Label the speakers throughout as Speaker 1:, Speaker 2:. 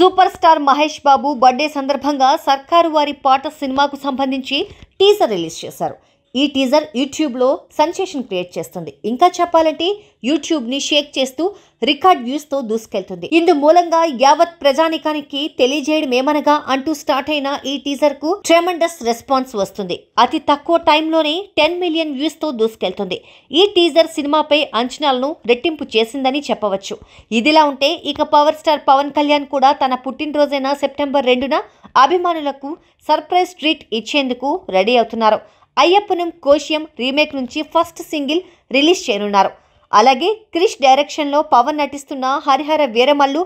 Speaker 1: super star Mahesh Babu birthday సందర్భంగా సర్కారు వారి పాట సినిమాకు సంబంధించి టీజర్ రిలీజ్ చేశారు ఈ టీజర్ యూట్యూబ్లో సెన్సేషన్ క్రియేట్ చేస్తుంది ఇంకా చెప్పాలంటే యూట్యూబ్ని షేక్ చేస్తూ రికార్డ్ వ్యూస్తో దూసుకెళ్తుంది ఇందు మూలంగా యావత్ ప్రజానికానికి తెలియజేయడం ఏమనగా అంటూ స్టార్ట్ అయిన ఈ టీజర్కు ట్రెమండస్ రెస్పాన్స్ వస్తుంది అతి తక్కువ టైంలోనే టెన్ మిలియన్ వ్యూస్తో దూసుకెళ్తుంది ఈ టీజర్ సినిమాపై అంచనాలను రెట్టింపు చేసిందని చెప్పవచ్చు ఇదిలా ఉంటే ఇక పవర్ స్టార్ పవన్ కళ్యాణ్ కూడా తన పుట్టినరోజైన సెప్టెంబర్ రెండున అభిమానులకు సర్ప్రైజ్ ట్రీట్ ఇచ్చేందుకు రెడీ అవుతున్నారు అయ్యప్పనం కోశ్యం రీమేక్ నుంచి ఫస్ట్ సింగిల్ రిలీజ్ చేయనున్నారు అలాగే క్రిష్ డైరెక్షన్లో పవన్ నటిస్తున్న హరిహర వీరమల్లు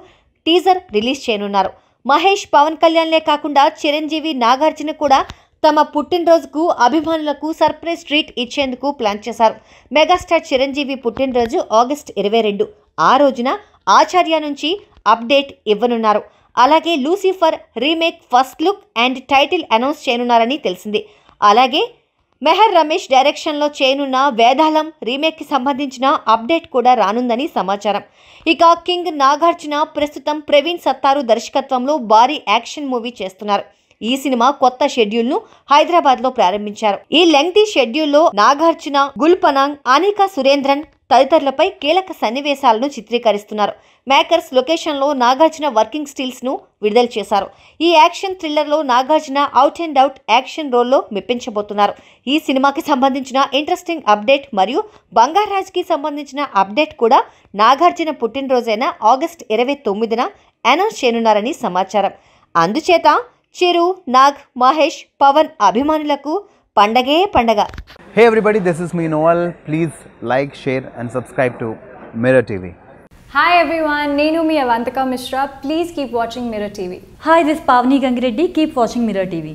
Speaker 1: టీజర్ రిలీజ్ చేయనున్నారు మహేష్ పవన్ కళ్యాణ్లే కాకుండా చిరంజీవి నాగార్జున కూడా తమ పుట్టినరోజుకు అభిమానులకు సర్ప్రైజ్ ట్రీట్ ఇచ్చేందుకు ప్లాన్ చేశారు మెగాస్టార్ చిరంజీవి పుట్టినరోజు ఆగస్ట్ ఇరవై రెండు ఆ రోజున ఆచార్య నుంచి అప్డేట్ ఇవ్వనున్నారు అలాగే Lucifer remake first look and title announce చేయనున్నారని తెలిసింది అలాగే మెహర్ రమేష్ డైరెక్షన్లో చేయనున్న వేదాలం రీమేక్కి సంబంధించిన అప్డేట్ కూడా రానుందని సమాచారం ఇక కింగ్ నాగార్జున ప్రస్తుతం ప్రవీణ్ సత్తారు దర్శకత్వంలో భారీ యాక్షన్ మూవీ చేస్తున్నారు ఈ సినిమా కొత్త షెడ్యూల్ ను హైదరాబాద్ లో ప్రారంభించారు ఈ లెంగ్తీ షెడ్యూల్ లో నాగార్జున గుల్పనాంగ్ అనికా సురేంద్రన్ తదితరులపై కీలక సన్నివేశాలను చిత్రీకరిస్తున్నారు మేకర్స్ లొకేషన్లో నాగార్జున వర్కింగ్ స్టిల్స్ను విడుదల చేశారు ఈ యాక్షన్ థ్రిల్లర్లో Nagarjuna out and out action రోల్లో మెప్పించబోతున్నారు ఈ సినిమాకి సంబంధించిన ఇంట్రెస్టింగ్ అప్డేట్ మరియు బంగారాజ్కి సంబంధించిన అప్డేట్ కూడా నాగార్జున పుట్టినరోజైన ఆగస్ట్ ఇరవై తొమ్మిదిన అనౌన్స్ చేయనున్నారని సమాచారం అందుచేత చిరు నాగ్ మహేష్ పవన్ అభిమానులకు పండగే పండగ hey everybody this is me నోవల్ please like share and subscribe to Mirror TV hi everyone నేను మీ Avantika Mishra please keep watching Mirror TV hi this Pavani Gangireddy keep watching Mirror TV